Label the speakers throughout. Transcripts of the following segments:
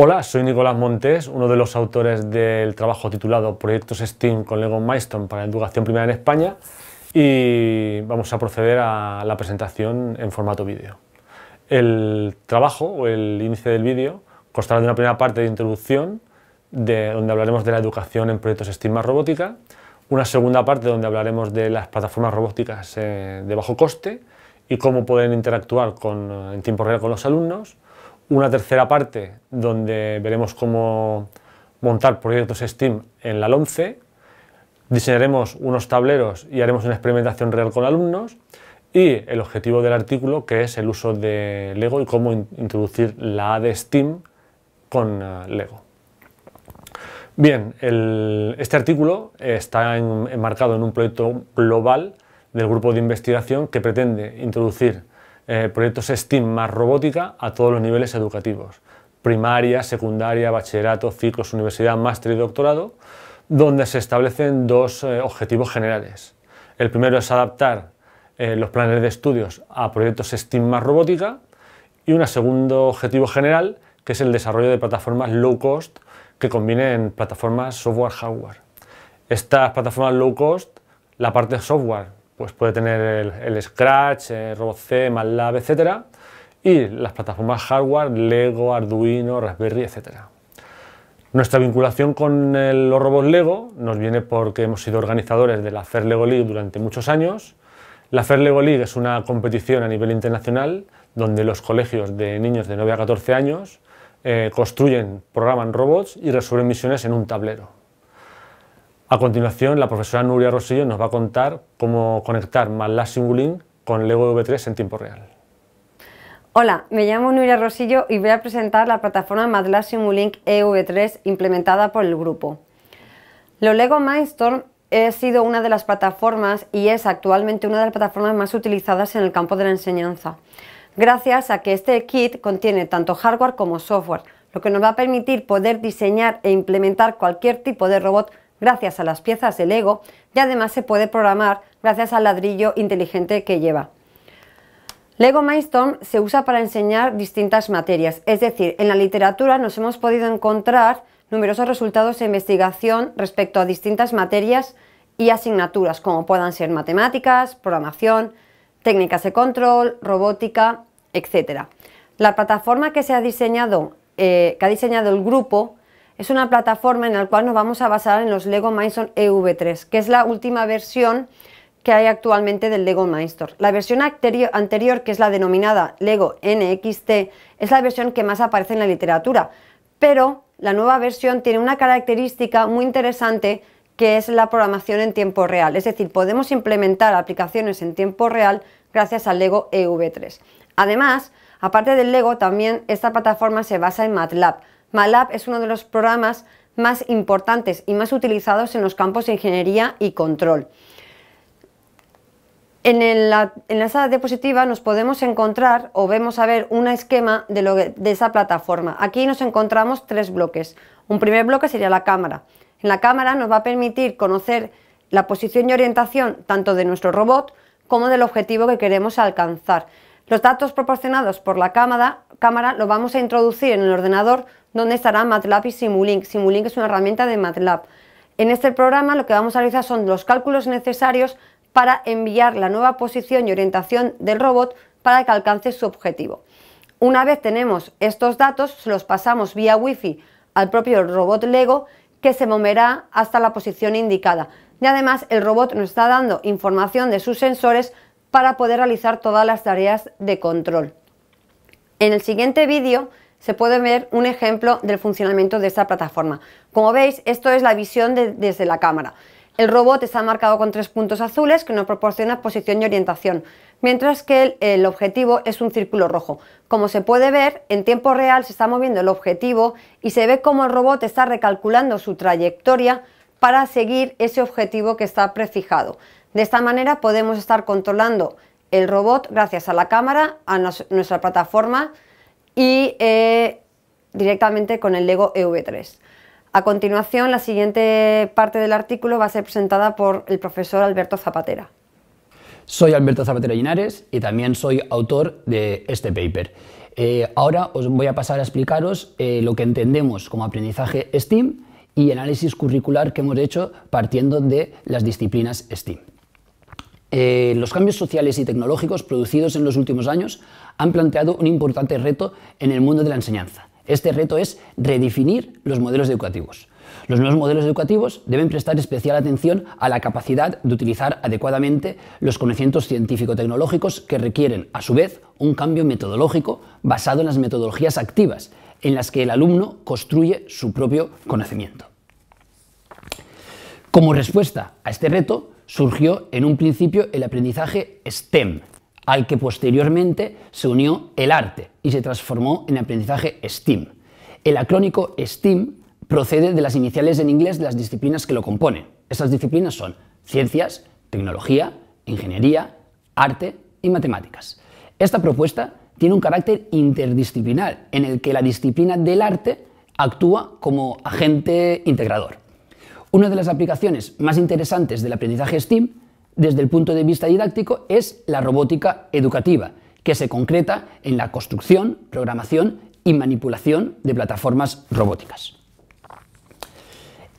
Speaker 1: Hola, soy Nicolás Montes, uno de los autores del trabajo titulado Proyectos STEAM con Lego Milestone para educación primaria en España y vamos a proceder a la presentación en formato vídeo. El trabajo o el índice del vídeo constará de una primera parte de introducción donde hablaremos de la educación en proyectos STEAM más robótica, una segunda parte donde hablaremos de las plataformas robóticas eh, de bajo coste y cómo pueden interactuar en tiempo real con los alumnos, una tercera parte donde veremos cómo montar proyectos STEAM en la LOMCE, diseñaremos unos tableros y haremos una experimentación real con alumnos y el objetivo del artículo que es el uso de Lego y cómo introducir la A de STEAM con eh, Lego. Bien, este artículo está enmarcado en un proyecto global del grupo de investigación que pretende introducir eh, proyectos STEAM más robótica a todos los niveles educativos, primaria, secundaria, bachillerato, ciclos, universidad, máster y doctorado, donde se establecen dos eh, objetivos generales. El primero es adaptar eh, los planes de estudios a proyectos STEAM más robótica y un segundo objetivo general, que es el desarrollo de plataformas low cost que combinen plataformas software-hardware. Estas plataformas low cost, la parte software pues puede tener el, Scratch, el C, MATLAB, etc. Y las plataformas hardware, Lego, Arduino, Raspberry, etc. Nuestra vinculación con los robots Lego nos viene porque hemos sido organizadores de la Fair Lego League durante muchos años. La Fair Lego League es una competición a nivel internacional donde los colegios de niños de 9 a 14 años eh, construyen, programan robots y resuelven misiones en un tablero. A continuación, la profesora Nuria Rosillo nos va a contar cómo conectar Matlab Simulink con Lego V3 en tiempo real.
Speaker 2: Hola, me llamo Nuria Rosillo y voy a presentar la plataforma Matlab Simulink EV3 implementada por el grupo. Lo Lego Mindstorm ha sido una de las plataformas y es actualmente una de las plataformas más utilizadas en el campo de la enseñanza, gracias a que este kit contiene tanto hardware como software, lo que nos va a permitir poder diseñar e implementar cualquier tipo de robot gracias a las piezas de Lego y además se puede programar gracias al ladrillo inteligente que lleva. Lego Mindstorm se usa para enseñar distintas materias, es decir, en la literatura nos hemos podido encontrar numerosos resultados de investigación respecto a distintas materias y asignaturas, como puedan ser matemáticas, programación, técnicas de control, robótica, etc. La plataforma que se ha diseñado, eh, que ha diseñado el grupo es una plataforma en la cual nos vamos a basar en los Lego Mindstorm EV3, que es la última versión que hay actualmente del Lego Mindstorm. La versión anterior, que es la denominada Lego NXT, es la versión que más aparece en la literatura, pero la nueva versión tiene una característica muy interesante que es la programación en tiempo real, es decir, podemos implementar aplicaciones en tiempo real gracias al Lego EV3. Además, aparte del Lego, también esta plataforma se basa en MATLAB, MATLAB es uno de los programas más importantes y más utilizados en los campos de ingeniería y control. En la, en diapositiva nos podemos encontrar o vemos a ver un esquema de, esa plataforma. Aquí nos encontramos tres bloques. Un primer bloque sería la cámara. En la cámara nos va a permitir conocer la posición y orientación tanto de nuestro robot como del objetivo que queremos alcanzar. Los datos proporcionados por la cámara, cámara lo vamos a introducir en el ordenador donde estará MATLAB y Simulink. Simulink es una herramienta de MATLAB. En este programa lo que vamos a realizar son los cálculos necesarios para enviar la nueva posición y orientación del robot para que alcance su objetivo. Una vez tenemos estos datos, los pasamos vía Wi-Fi al propio robot Lego que se moverá hasta la posición indicada. Y además el robot nos está dando información de sus sensores para poder realizar todas las tareas de control. En el siguiente vídeo se puede ver un ejemplo del funcionamiento de esta plataforma. Como veis, esto es la visión desde la cámara. El robot está marcado con tres puntos azules que nos proporciona posición y orientación, mientras que el, objetivo es un círculo rojo. Como se puede ver, en tiempo real se está moviendo el objetivo y se ve cómo el robot está recalculando su trayectoria para seguir ese objetivo que está prefijado. De esta manera podemos estar controlando el robot gracias a la cámara, a nuestra plataforma, y eh, directamente con el Lego EV3. A continuación, la siguiente parte del artículo va a ser presentada por el profesor Alberto Zapatera.
Speaker 3: Soy Alberto Zapatera Linares y también soy autor de este paper. Eh, ahora os voy a pasar a explicaros eh, lo que entendemos como aprendizaje STEAM y análisis curricular que hemos hecho partiendo de las disciplinas STEAM. Eh, los cambios sociales y tecnológicos producidos en los últimos años han planteado un importante reto en el mundo de la enseñanza. Este reto es redefinir los modelos educativos. Los nuevos modelos educativos deben prestar especial atención a la capacidad de utilizar adecuadamente los conocimientos científico-tecnológicos que requieren, a su vez, un cambio metodológico basado en las metodologías activas, en las que el alumno construye su propio conocimiento. Como respuesta a este reto, surgió en un principio el aprendizaje STEM, al que posteriormente se unió el arte y se transformó en aprendizaje STEAM. El acrónico STEAM procede de las iniciales en inglés de las disciplinas que lo componen. Estas disciplinas son ciencias, tecnología, ingeniería, arte y matemáticas. Esta propuesta tiene un carácter interdisciplinar en el que la disciplina del arte actúa como agente integrador. Una de las aplicaciones más interesantes del aprendizaje STEAM desde el punto de vista didáctico es la robótica educativa, que se concreta en la construcción, programación y manipulación de plataformas robóticas.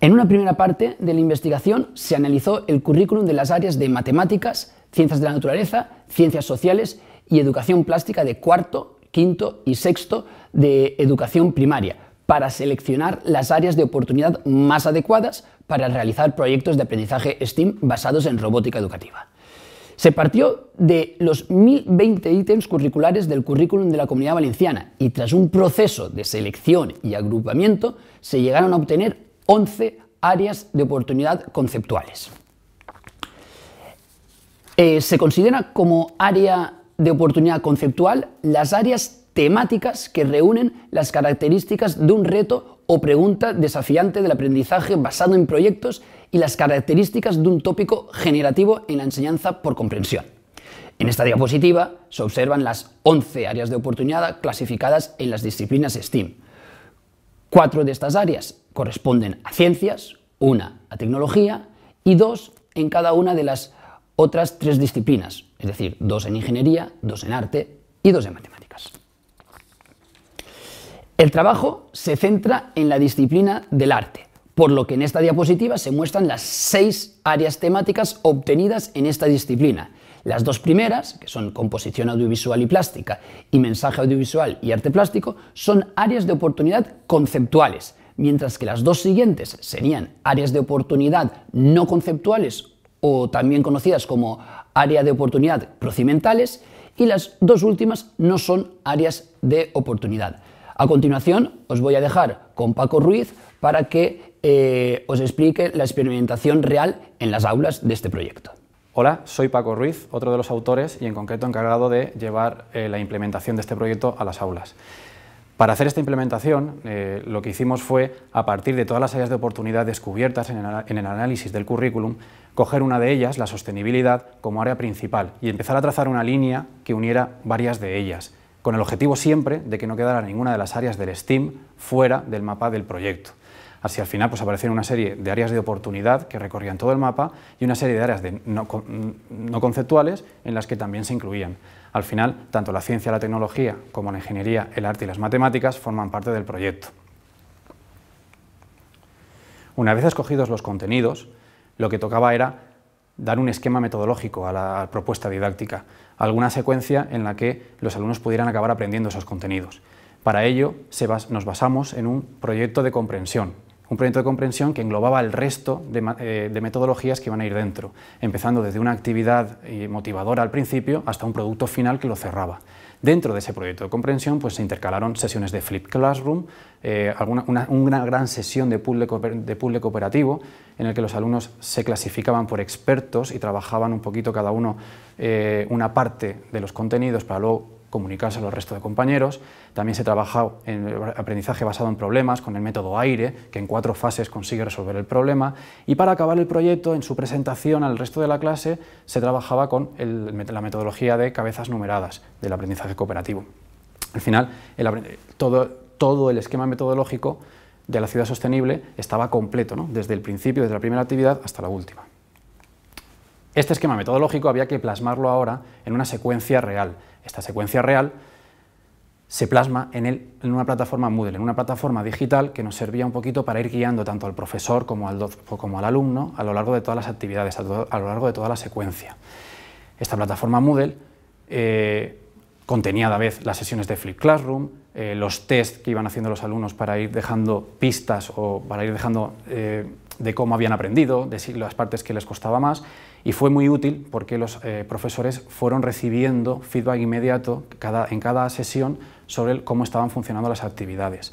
Speaker 3: En una primera parte de la investigación se analizó el currículum de las áreas de matemáticas, ciencias de la naturaleza, ciencias sociales y educación plástica de cuarto, quinto y sexto de educación primaria, para seleccionar las áreas de oportunidad más adecuadas para realizar proyectos de aprendizaje STEAM basados en robótica educativa. Se partió de los 1.020 ítems curriculares del currículum de la Comunidad Valenciana y tras un proceso de selección y agrupamiento se llegaron a obtener 11 áreas de oportunidad conceptuales. Eh, se considera como área de oportunidad conceptual las áreas temáticas que reúnen las características de un reto o pregunta desafiante del aprendizaje basado en proyectos y las características de un tópico generativo en la enseñanza por comprensión. En esta diapositiva se observan las 11 áreas de oportunidad clasificadas en las disciplinas STEAM. Cuatro de estas áreas corresponden a ciencias, una a tecnología y dos en cada una de las otras tres disciplinas, es decir, dos en ingeniería, dos en arte y dos en matemáticas. El trabajo se centra en la disciplina del arte, por lo que en esta diapositiva se muestran las seis áreas temáticas obtenidas en esta disciplina. Las dos primeras, que son composición audiovisual y plástica y mensaje audiovisual y arte plástico, son áreas de oportunidad conceptuales, mientras que las dos siguientes serían áreas de oportunidad no conceptuales o también conocidas como áreas de oportunidad procedimentales y las dos últimas no son áreas de oportunidad. A continuación os voy a dejar con Paco Ruiz para que eh, os
Speaker 4: explique la experimentación real en las aulas de este proyecto. Hola, soy Paco Ruiz, otro de los autores y en concreto encargado de llevar eh, la implementación de este proyecto a las aulas. Para hacer esta implementación, eh, lo que hicimos fue, a partir de todas las áreas de oportunidad descubiertas en el, en el, análisis del currículum, coger una de ellas, la sostenibilidad, como área principal y empezar a trazar una línea que uniera varias de ellas con el objetivo siempre de que no quedara ninguna de las áreas del STEAM fuera del mapa del proyecto. Así al final pues, aparecieron una serie de áreas de oportunidad que recorrían todo el mapa y una serie de áreas no, conceptuales en las que también se incluían. Al final, tanto la ciencia, la tecnología, como la ingeniería, el arte y las matemáticas forman parte del proyecto. Una vez escogidos los contenidos, lo que tocaba era dar un esquema metodológico a la propuesta didáctica, alguna secuencia en la que los alumnos pudieran acabar aprendiendo esos contenidos. Para ello nos basamos en un proyecto de comprensión, un proyecto de comprensión que englobaba el resto de, eh, metodologías que iban a ir dentro, empezando desde una actividad eh, motivadora al principio hasta un producto final que lo cerraba. Dentro de ese proyecto de comprensión pues, se intercalaron sesiones de Flip Classroom, eh, una, gran sesión de puzzle, de cooperativo en el que los alumnos se clasificaban por expertos y trabajaban un poquito cada uno eh, una parte de los contenidos para luego comunicarse a los resto de compañeros. También se trabaja en aprendizaje basado en problemas con el método AIRE, que en cuatro fases consigue resolver el problema. Y para acabar el proyecto, en su presentación al resto de la clase, se trabajaba con la metodología de cabezas numeradas del aprendizaje cooperativo. Al final, todo, el esquema metodológico de la ciudad sostenible estaba completo, desde el principio, desde la primera actividad hasta la última. Este esquema metodológico había que plasmarlo ahora en una secuencia real. Esta secuencia real se plasma en, una plataforma Moodle, en una plataforma digital que nos servía un poquito para ir guiando tanto al profesor como al, como al alumno a lo largo de todas las actividades, a, lo largo de toda la secuencia. Esta plataforma Moodle eh, contenía a la vez las sesiones de Flip Classroom, eh, los test que iban haciendo los alumnos para ir dejando pistas o para ir dejando eh, de cómo habían aprendido, de las partes que les costaba más, y fue muy útil porque los eh, profesores fueron recibiendo feedback inmediato cada, en cada sesión sobre cómo estaban funcionando las actividades.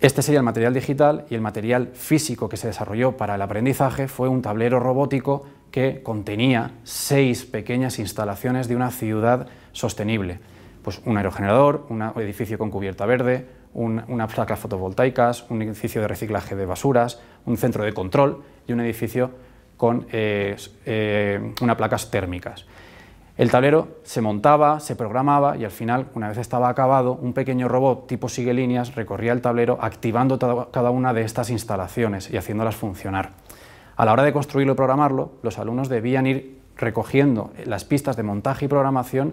Speaker 4: Este sería el material digital y el material físico que se desarrolló para el aprendizaje fue un tablero robótico que contenía seis pequeñas instalaciones de una ciudad sostenible. Pues un aerogenerador, un edificio con cubierta verde, un, unas placas fotovoltaicas, un edificio de reciclaje de basuras, un centro de control y un edificio con eh, eh, unas placas térmicas. El tablero se montaba, se programaba y al final, una vez estaba acabado, un pequeño robot tipo sigue líneas recorría el tablero activando cada una de estas instalaciones y haciéndolas funcionar. A la hora de construirlo y programarlo, los alumnos debían ir recogiendo las pistas de montaje y programación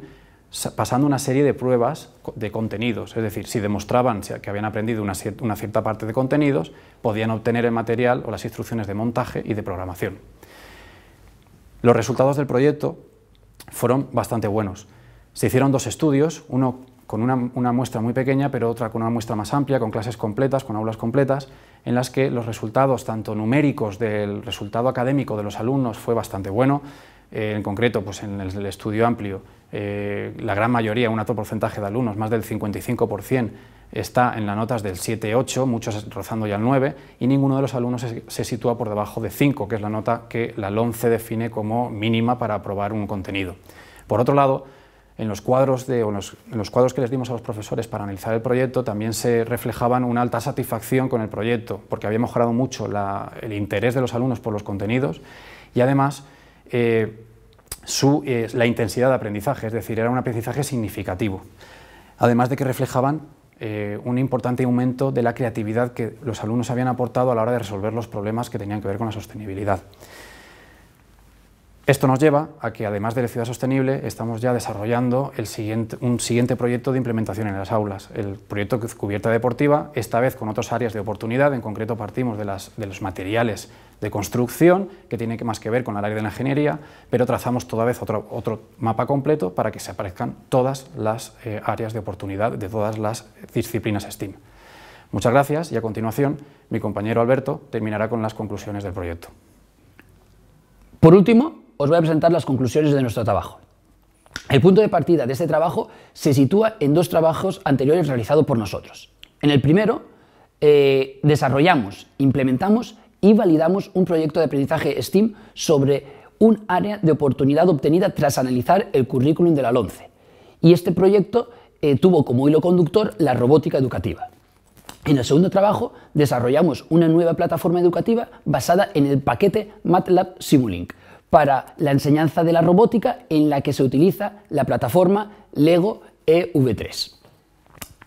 Speaker 4: pasando una serie de pruebas de contenidos, es decir, si demostraban que habían aprendido una, cierta parte de contenidos, podían obtener el material o las instrucciones de montaje y de programación. Los resultados del proyecto fueron bastante buenos. Se hicieron dos estudios, uno con una, muestra muy pequeña, pero otra con una muestra más amplia, con clases completas, con aulas completas, en las que los resultados, tanto numéricos del resultado académico de los alumnos, fue bastante bueno. Eh, en concreto pues en el, estudio amplio, eh, la gran mayoría, un alto porcentaje de alumnos, más del 55%, está en las notas del 7-8, muchos rozando ya el 9, y ninguno de los alumnos se, sitúa por debajo de 5, que es la nota que la 11 define como mínima para aprobar un contenido. Por otro lado, en los, cuadros de, o en los, cuadros que les dimos a los profesores para analizar el proyecto también se reflejaban una alta satisfacción con el proyecto, porque había mejorado mucho el interés de los alumnos por los contenidos y además eh, eh, la intensidad de aprendizaje, es decir, era un aprendizaje significativo. Además de que reflejaban eh, un importante aumento de la creatividad que los alumnos habían aportado a la hora de resolver los problemas que tenían que ver con la sostenibilidad. Esto nos lleva a que, además de la ciudad sostenible, estamos ya desarrollando un siguiente proyecto de implementación en las aulas, el proyecto Cubierta Deportiva, esta vez con otras áreas de oportunidad, en concreto partimos de los materiales de construcción, que tiene más que ver con el área de la ingeniería, pero trazamos toda vez otro, mapa completo para que se aparezcan todas las eh, áreas de oportunidad de todas las disciplinas STEAM. Muchas gracias y a continuación mi compañero Alberto terminará con las conclusiones del proyecto.
Speaker 3: Por último, os voy a presentar las conclusiones de nuestro trabajo. El punto de partida de este trabajo se sitúa en dos trabajos anteriores realizados por nosotros. En el primero, eh, desarrollamos, implementamos y validamos un proyecto de aprendizaje STEAM sobre un área de oportunidad obtenida tras analizar el currículum de la LONCE. Y este proyecto eh, tuvo como hilo conductor la robótica educativa. En el segundo trabajo desarrollamos una nueva plataforma educativa basada en el paquete MATLAB Simulink para la enseñanza de la robótica en la que se utiliza la plataforma Lego EV3.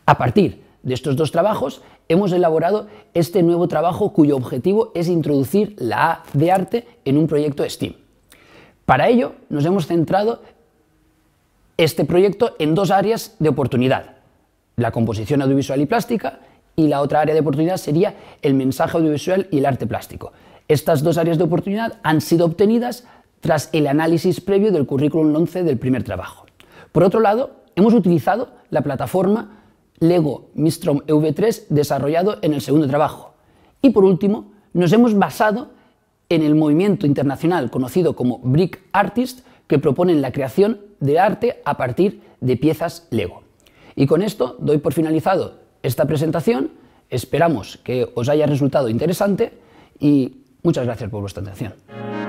Speaker 3: A partir de estos dos trabajos, hemos elaborado este nuevo trabajo cuyo objetivo es introducir la A de arte en un proyecto STEAM. Para ello, nos hemos centrado este proyecto en dos áreas de oportunidad, la composición audiovisual y plástica y la otra área de oportunidad sería el mensaje audiovisual y el arte plástico. Estas dos áreas de oportunidad han sido obtenidas tras el análisis previo del currículum 11 del primer trabajo. Por otro lado, hemos utilizado la plataforma Lego Mistrom EV3 desarrollado en el segundo trabajo. Y por último, nos hemos basado en el movimiento internacional conocido como Brick Artist, que proponen la creación de arte a partir de piezas Lego. Y con esto doy por finalizado esta presentación. Esperamos que os haya resultado interesante y muchas gracias por vuestra atención.